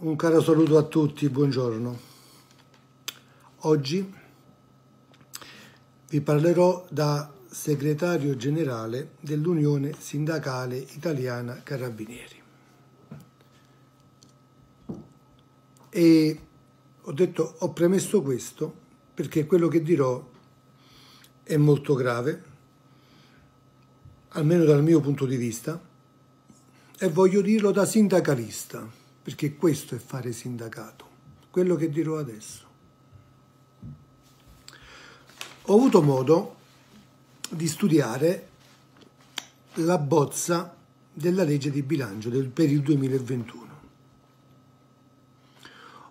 Un caro saluto a tutti, buongiorno. Oggi vi parlerò da segretario generale dell'Unione Sindacale Italiana Carabinieri. E ho detto, ho premesso questo perché quello che dirò è molto grave, almeno dal mio punto di vista, e voglio dirlo da sindacalista perché questo è fare sindacato, quello che dirò adesso. Ho avuto modo di studiare la bozza della legge di bilancio del, per il 2021.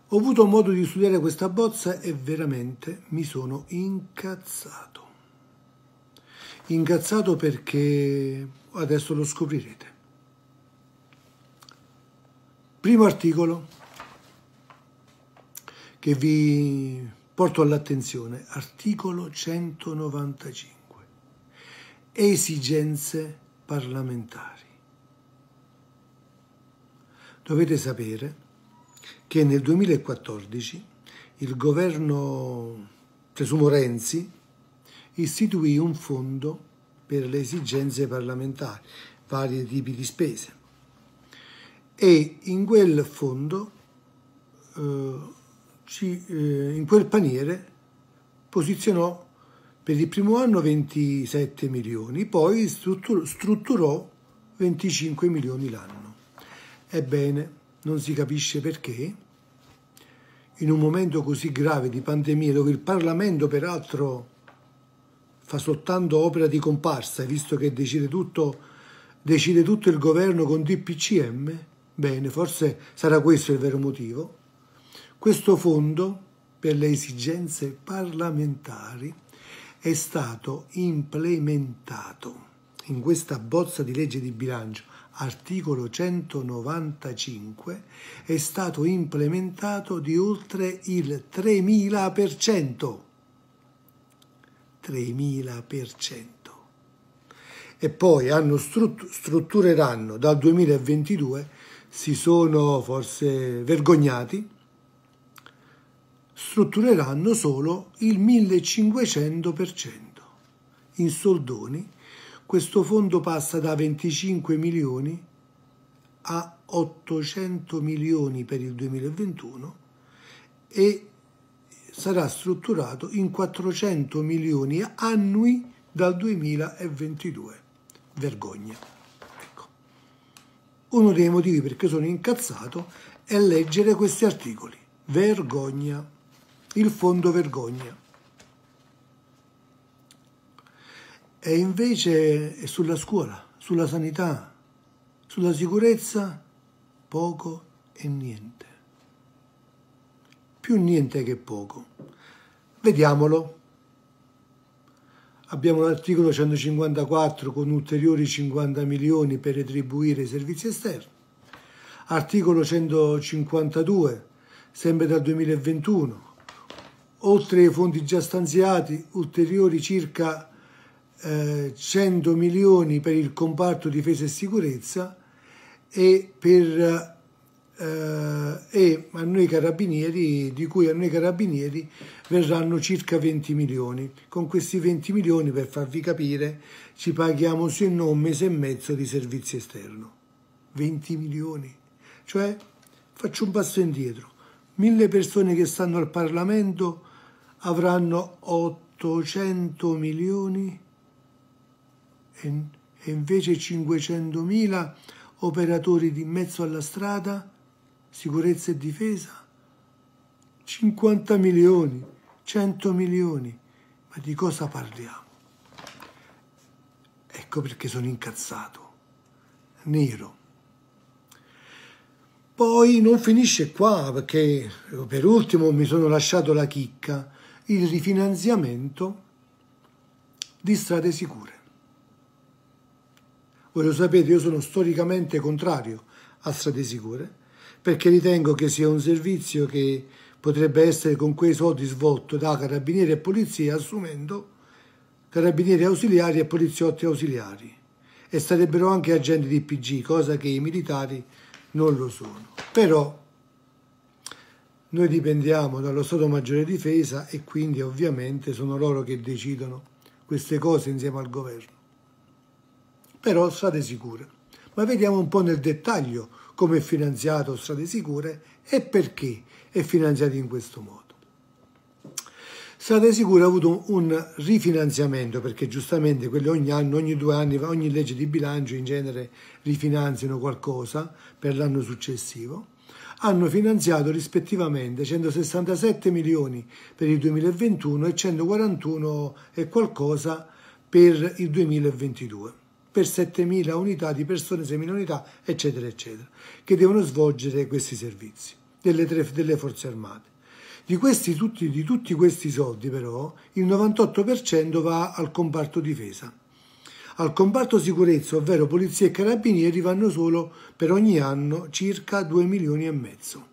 Ho avuto modo di studiare questa bozza e veramente mi sono incazzato. Incazzato perché adesso lo scoprirete primo articolo che vi porto all'attenzione, articolo 195, esigenze parlamentari. Dovete sapere che nel 2014 il governo, presumo Renzi, istituì un fondo per le esigenze parlamentari, vari tipi di spese e in quel fondo, eh, ci, eh, in quel paniere, posizionò per il primo anno 27 milioni, poi strutturò 25 milioni l'anno. Ebbene, non si capisce perché, in un momento così grave di pandemia, dove il Parlamento peraltro fa soltanto opera di comparsa, visto che decide tutto, decide tutto il governo con DPCM, Bene, forse sarà questo il vero motivo. Questo fondo per le esigenze parlamentari è stato implementato in questa bozza di legge di bilancio, articolo 195, è stato implementato di oltre il 3000%. 3000%. E poi hanno strutturato dal 2022 si sono forse vergognati, struttureranno solo il 1500%. In soldoni questo fondo passa da 25 milioni a 800 milioni per il 2021 e sarà strutturato in 400 milioni annui dal 2022. Vergogna. Uno dei motivi perché sono incazzato è leggere questi articoli. Vergogna. Il fondo vergogna. E invece è sulla scuola, sulla sanità, sulla sicurezza, poco e niente. Più niente che poco. Vediamolo. Abbiamo l'articolo 154 con ulteriori 50 milioni per retribuire i servizi esterni. Articolo 152, sempre dal 2021. Oltre ai fondi già stanziati, ulteriori circa eh, 100 milioni per il comparto difesa e sicurezza e per eh, e a noi carabinieri, di cui a noi carabinieri verranno circa 20 milioni. Con questi 20 milioni, per farvi capire, ci paghiamo se no un mese e mezzo di servizio esterno. 20 milioni. Cioè, faccio un passo indietro. Mille persone che stanno al Parlamento avranno 800 milioni e, invece 500 mila operatori di mezzo alla strada sicurezza e difesa? 50 milioni, 100 milioni, ma di cosa parliamo? Ecco perché sono incazzato, nero. Poi non finisce qua perché per ultimo mi sono lasciato la chicca, il rifinanziamento di strade sicure. Voi lo sapete, io sono storicamente contrario a strade sicure, perché ritengo che sia un servizio che potrebbe essere con quei soldi svolto da carabinieri e polizia assumendo carabinieri ausiliari e poliziotti ausiliari e sarebbero anche agenti di PG, cosa che i militari non lo sono. Però noi dipendiamo dallo Stato Maggiore Difesa e quindi ovviamente sono loro che decidono queste cose insieme al governo. Però state sicure. Ma vediamo un po' nel dettaglio come è finanziato Strade Sicure e perché è finanziato in questo modo. Strade Sicure ha avuto un rifinanziamento perché giustamente quelle ogni anno, ogni due anni, ogni legge di bilancio in genere rifinanziano qualcosa per l'anno successivo. Hanno finanziato rispettivamente 167 milioni per il 2021 e 141 e qualcosa per il 2022 per 7.000 unità di persone, 6.000 unità, eccetera, eccetera, che devono svolgere questi servizi delle, tre, delle forze armate. Di, questi, tutti, di tutti questi soldi però il 98% va al comparto difesa. Al comparto sicurezza, ovvero polizia e carabinieri, vanno solo per ogni anno circa 2 milioni e mezzo.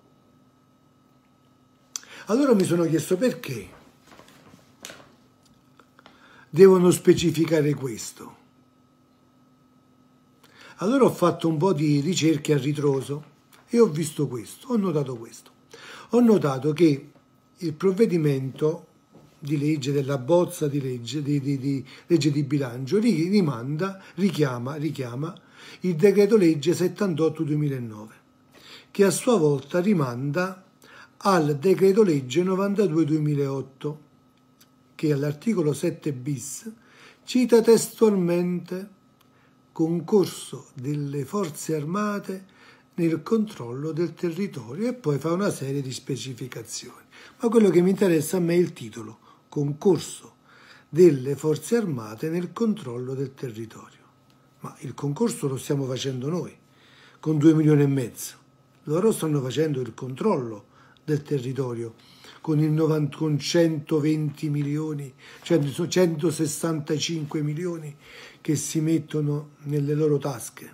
Allora mi sono chiesto perché devono specificare questo. Allora ho fatto un po' di ricerche a ritroso e ho visto questo, ho notato questo. Ho notato che il provvedimento di legge, della bozza di legge di, di, di legge di bilancio rimanda, richiama, richiama il decreto legge 78-2009, che a sua volta rimanda al decreto legge 92-2008, che all'articolo 7 bis cita testualmente concorso delle forze armate nel controllo del territorio e poi fa una serie di specificazioni. Ma quello che mi interessa a me è il titolo, concorso delle forze armate nel controllo del territorio. Ma il concorso lo stiamo facendo noi, con due milioni e mezzo. Loro stanno facendo il controllo del territorio con, 90, con 120 milioni, 165 cioè milioni che si mettono nelle loro tasche.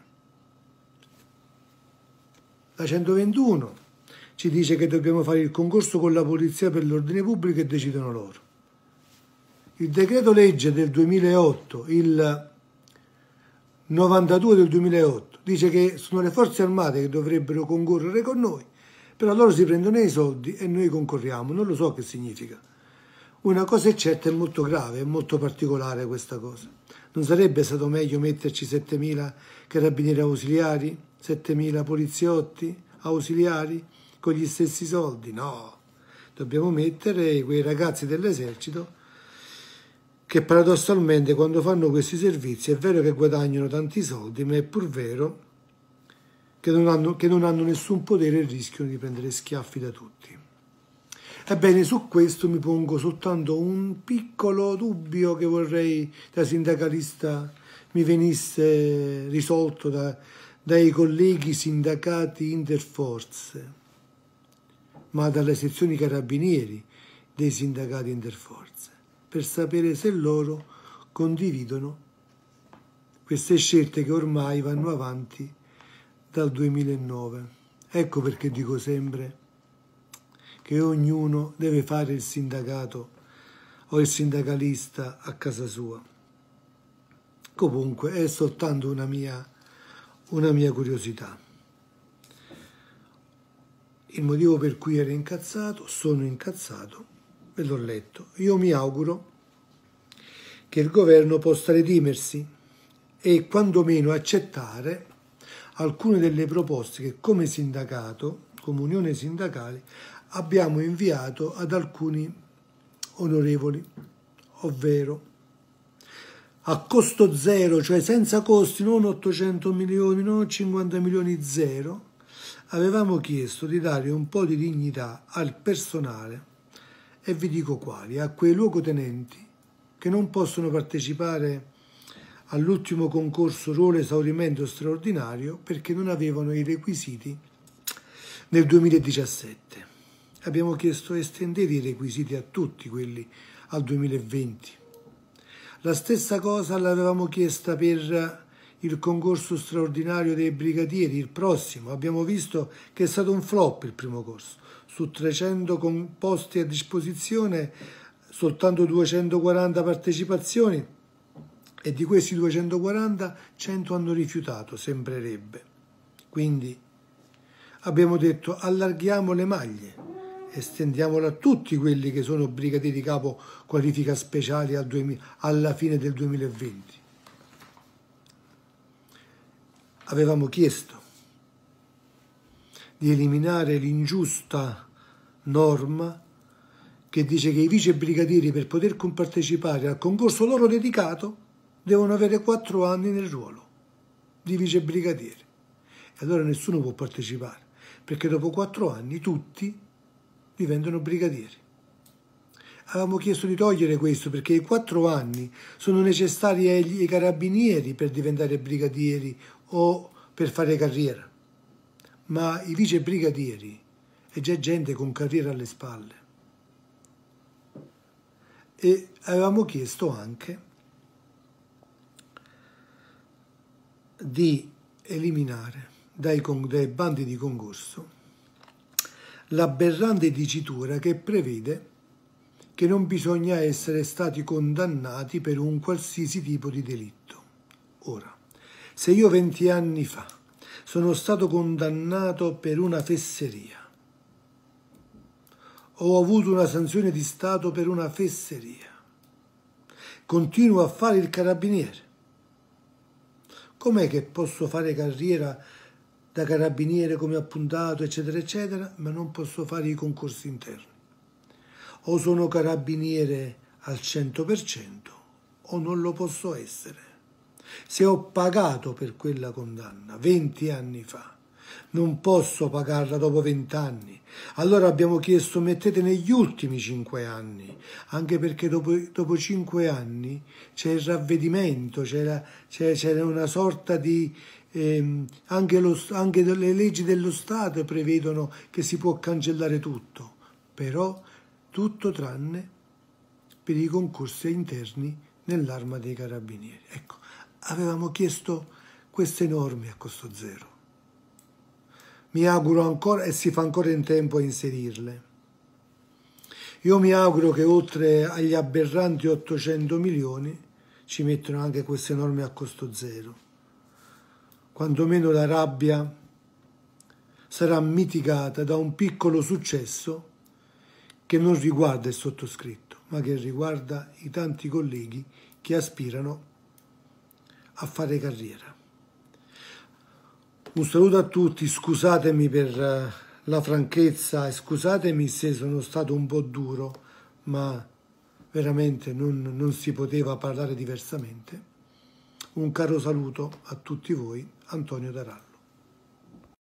La 121 ci dice che dobbiamo fare il concorso con la Polizia per l'ordine pubblico e decidono loro. Il decreto legge del 2008, il 92 del 2008, dice che sono le forze armate che dovrebbero concorrere con noi però loro si prendono i soldi e noi concorriamo, non lo so che significa. Una cosa è certa, è molto grave, è molto particolare questa cosa. Non sarebbe stato meglio metterci 7.000 carabinieri ausiliari, 7.000 poliziotti ausiliari con gli stessi soldi? No, dobbiamo mettere quei ragazzi dell'esercito che paradossalmente quando fanno questi servizi è vero che guadagnano tanti soldi, ma è pur vero che non, hanno, che non hanno nessun potere e rischiano di prendere schiaffi da tutti. Ebbene, su questo mi pongo soltanto un piccolo dubbio che vorrei da sindacalista mi venisse risolto da, dai colleghi sindacati interforze, ma dalle sezioni carabinieri dei sindacati interforze, per sapere se loro condividono queste scelte che ormai vanno avanti dal 2009. Ecco perché dico sempre che ognuno deve fare il sindacato o il sindacalista a casa sua. Comunque è soltanto una mia, una mia curiosità. Il motivo per cui ero incazzato, sono incazzato, ve l'ho letto. Io mi auguro che il governo possa redimersi e quantomeno accettare alcune delle proposte che come sindacato, come unione sindacale, abbiamo inviato ad alcuni onorevoli, ovvero a costo zero, cioè senza costi, non 800 milioni, non 50 milioni zero, avevamo chiesto di dare un po' di dignità al personale e vi dico quali, a quei luogotenenti che non possono partecipare all'ultimo concorso ruolo esaurimento straordinario perché non avevano i requisiti nel 2017. Abbiamo chiesto estendere i requisiti a tutti quelli al 2020. La stessa cosa l'avevamo chiesta per il concorso straordinario dei brigadieri, il prossimo. Abbiamo visto che è stato un flop il primo corso. Su 300 posti a disposizione, soltanto 240 partecipazioni, e di questi 240 100 hanno rifiutato, sembrerebbe. Quindi abbiamo detto allarghiamo le maglie, estendiamola a tutti quelli che sono brigadieri capo qualifica speciale al 2000, alla fine del 2020. Avevamo chiesto di eliminare l'ingiusta norma che dice che i vice brigadieri per poter compartecipare al concorso loro dedicato devono avere quattro anni nel ruolo di vicebrigadiere. E allora nessuno può partecipare, perché dopo quattro anni tutti diventano brigadieri. Avevamo chiesto di togliere questo perché i quattro anni sono necessari ai carabinieri per diventare brigadieri o per fare carriera. Ma i vicebrigadieri è già gente con carriera alle spalle. E avevamo chiesto anche di eliminare dai, dai bandi di concorso l'aberrante dicitura che prevede che non bisogna essere stati condannati per un qualsiasi tipo di delitto. Ora, se io 20 anni fa sono stato condannato per una fesseria, ho avuto una sanzione di Stato per una fesseria, continuo a fare il carabiniere, com'è che posso fare carriera da carabiniere come appuntato, eccetera, eccetera, ma non posso fare i concorsi interni. O sono carabiniere al 100% o non lo posso essere. Se ho pagato per quella condanna 20 anni fa, non posso pagarla dopo 20 anni allora abbiamo chiesto mettete negli ultimi cinque anni, anche perché dopo, dopo cinque anni c'è il ravvedimento, c'è una sorta di... Ehm, anche, lo, anche le leggi dello Stato prevedono che si può cancellare tutto, però tutto tranne per i concorsi interni nell'arma dei carabinieri. Ecco, avevamo chiesto queste norme a costo zero mi auguro ancora e si fa ancora in tempo a inserirle. Io mi auguro che oltre agli aberranti 800 milioni ci mettono anche queste norme a costo zero. Quantomeno la rabbia sarà mitigata da un piccolo successo che non riguarda il sottoscritto, ma che riguarda i tanti colleghi che aspirano a fare carriera. Un saluto a tutti, scusatemi per eh, la franchezza e scusatemi se sono stato un po' duro, ma veramente non, non si poteva parlare diversamente. Un caro saluto a tutti voi, Antonio Darallo.